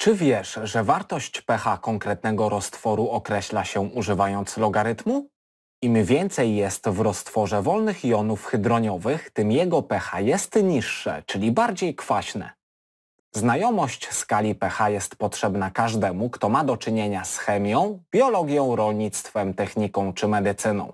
Czy wiesz, że wartość pH konkretnego roztworu określa się używając logarytmu? Im więcej jest w roztworze wolnych jonów hydroniowych, tym jego pH jest niższe, czyli bardziej kwaśne. Znajomość skali pH jest potrzebna każdemu, kto ma do czynienia z chemią, biologią, rolnictwem, techniką czy medycyną.